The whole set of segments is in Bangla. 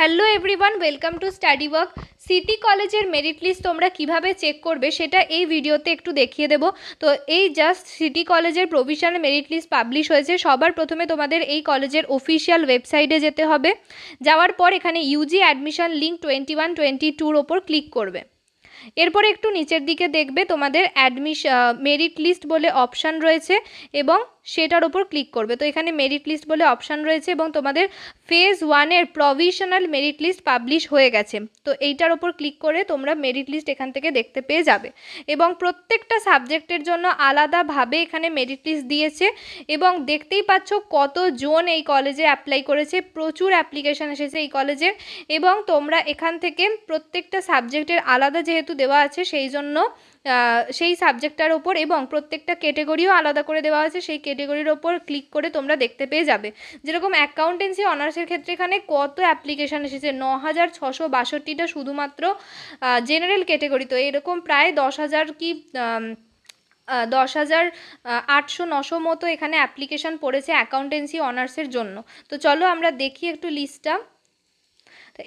hello everyone welcome to study work city কলেজের মেরিট লিস্ট তোমরা কিভাবে চেক করবে সেটা এই ভিডিওতে একটু দেখিয়ে দেবো তো এই জাস্ট সিটি কলেজের প্রভিশনাল মেরিট লিস্ট পাবলিশ হয়েছে সবার প্রথমে তোমাদের এই কলেজের অফিসিয়াল ওয়েবসাইটে যেতে হবে যাওয়ার পর এখানে UG admission link twenty one twenty টুর ওপর ক্লিক করবে এরপর একটু নিচের দিকে দেখবে তোমাদের অ্যাডমিশ মেরিট লিস্ট বলে অপশান রয়েছে এবং সেটার ওপর ক্লিক করবে তো এখানে মেরিট লিস্ট বলে অপশান রয়েছে এবং তোমাদের ফেজ ওয়ানের প্রভিশনাল মেরিট লিস্ট পাবলিশ হয়ে গেছে তো এইটার ওপর ক্লিক করে তোমরা মেরিট লিস্ট এখান থেকে দেখতে পেয়ে যাবে এবং প্রত্যেকটা সাবজেক্টের জন্য আলাদাভাবে এখানে মেরিট লিস্ট দিয়েছে এবং দেখতেই পাচ্ছ কত জোন এই কলেজে অ্যাপ্লাই করেছে প্রচুর অ্যাপ্লিকেশান এসেছে এই কলেজের এবং তোমরা এখান থেকে প্রত্যেকটা সাবজেক্টের আলাদা যেহেতু দেওয়া আছে সেই জন্য সেই সাবজেক্টটার ওপর এবং প্রত্যেকটা ক্যাটেগরিও আলাদা করে দেওয়া আছে সেই ক্যাটেগরির ওপর ক্লিক করে তোমরা দেখতে পেয়ে যাবে যেরকম অ্যাকাউন্টেন্সি অনার্সের ক্ষেত্রে এখানে কত অ্যাপ্লিকেশান এসেছে ন হাজার ছশো বাষট্টিটা শুধুমাত্র জেনারেল ক্যাটেগরি তো এরকম প্রায় দশ হাজার কি দশ হাজার আটশো নশো মতো এখানে অ্যাপ্লিকেশান পড়েছে অ্যাকাউন্টেন্সি অনার্সের জন্য তো চলো আমরা দেখি একটু লিস্টটা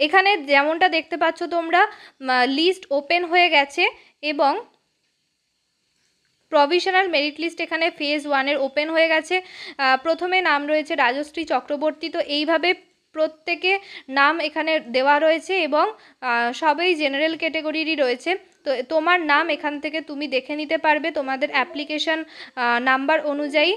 এখানে যেমনটা দেখতে পাচ্ছ তোমরা লিস্ট ওপেন হয়ে গেছে এবং প্রভিশনাল মেরিট লিস্ট এখানে ফেজ ওয়ানের ওপেন হয়ে গেছে প্রথমে নাম রয়েছে রাজশ্রী চক্রবর্তী তো এইভাবে প্রত্যেকে নাম এখানে দেওয়া রয়েছে এবং সবই জেনারেল ক্যাটেগরিরই রয়েছে তো তোমার নাম এখান থেকে তুমি দেখে নিতে পারবে তোমাদের অ্যাপ্লিকেশান নাম্বার অনুযায়ী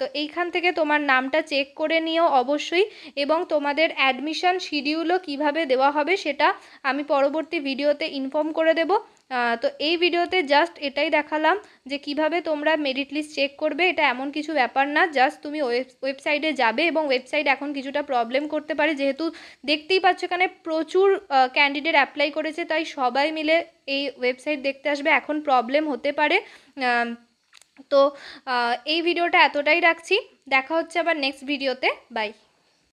তো এইখান থেকে তোমার নামটা চেক করে নিও অবশ্যই এবং তোমাদের অ্যাডমিশন শিডিউলও কিভাবে দেওয়া হবে সেটা আমি পরবর্তী ভিডিওতে ইনফর্ম করে দেব তো এই ভিডিওতে জাস্ট এটাই দেখালাম যে কিভাবে তোমরা মেরিট লিস্ট চেক করবে এটা এমন কিছু ব্যাপার না জাস্ট তুমি ওয়েবসাইটে যাবে এবং ওয়েবসাইট এখন কিছুটা প্রবলেম করতে পারে যেহেতু দেখতেই পাচ্ছ এখানে প্রচুর ক্যান্ডিডেট অ্যাপ্লাই করেছে তাই সবাই মিলে এই ওয়েবসাইট দেখতে আসবে এখন প্রবলেম হতে পারে তো এই ভিডিওটা এতটাই রাখছি দেখা হচ্ছে আবার নেক্সট ভিডিওতে বাই